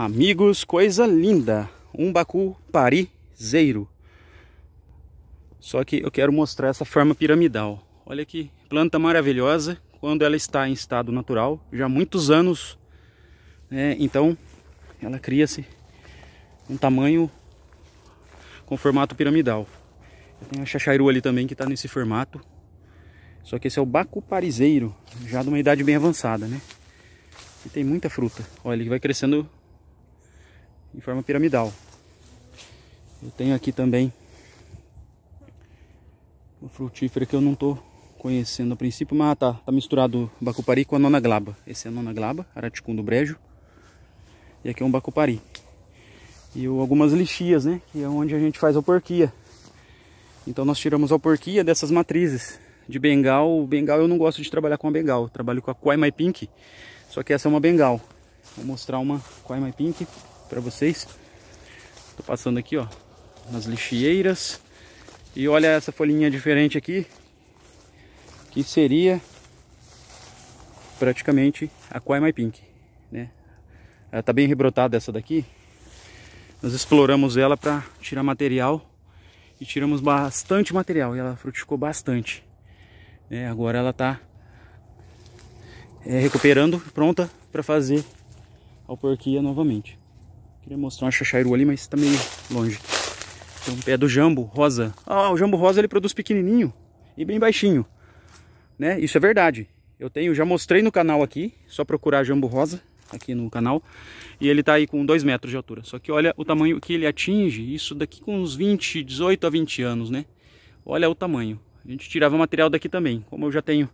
Amigos, coisa linda! Um bacu parizeiro. Só que eu quero mostrar essa forma piramidal. Olha que planta maravilhosa quando ela está em estado natural, já há muitos anos. Né? Então, ela cria-se um tamanho com formato piramidal. Tem a chachairu ali também que está nesse formato. Só que esse é o bacu parizeiro, já de uma idade bem avançada, né? E tem muita fruta. Olha, ele vai crescendo em forma piramidal. Eu tenho aqui também uma frutífera que eu não estou conhecendo a princípio, mas tá, tá misturado o bacupari com a nona glaba. Esse é a nona glaba, araticundo brejo. E aqui é um bacupari. E algumas lixias, né? Que é onde a gente faz a porquia. Então nós tiramos a alporquia dessas matrizes de bengal. Bengal eu não gosto de trabalhar com a bengal, eu trabalho com a Quai My Pink. Só que essa é uma bengal. Vou mostrar uma Quai My Pink para vocês. Tô passando aqui, ó, nas lixeiras. E olha essa folhinha diferente aqui, que seria praticamente a Quai My Pink, né? Ela tá bem rebrotada essa daqui. Nós exploramos ela para tirar material e tiramos bastante material e ela frutificou bastante. É, agora ela tá é, recuperando, pronta para fazer a porquia novamente. Queria mostrar uma chachairu ali, mas tá meio longe. Tem um pé do jambo rosa. Ah, o jambo rosa ele produz pequenininho e bem baixinho. Né? Isso é verdade. Eu tenho, já mostrei no canal aqui, só procurar jambo rosa aqui no canal. E ele tá aí com 2 metros de altura. Só que olha o tamanho que ele atinge, isso daqui com uns 20, 18 a 20 anos, né? Olha o tamanho. A gente tirava material daqui também, como eu já tenho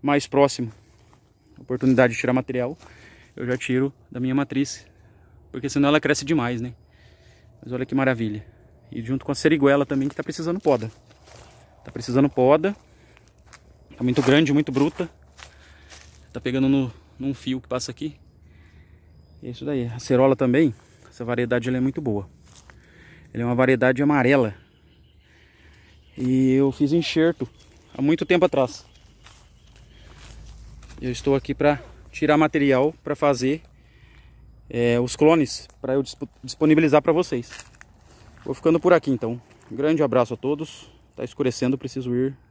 mais próximo oportunidade de tirar material, eu já tiro da minha matriz porque senão ela cresce demais, né? Mas olha que maravilha. E junto com a seriguela também, que tá precisando poda. Tá precisando poda. Tá muito grande, muito bruta. Tá pegando no, num fio que passa aqui. E é isso daí. A cerola também, essa variedade ela é muito boa. Ela é uma variedade amarela. E eu fiz enxerto há muito tempo atrás. Eu estou aqui para tirar material para fazer é, os clones para eu disp disponibilizar para vocês. Vou ficando por aqui então. Um grande abraço a todos. Está escurecendo, preciso ir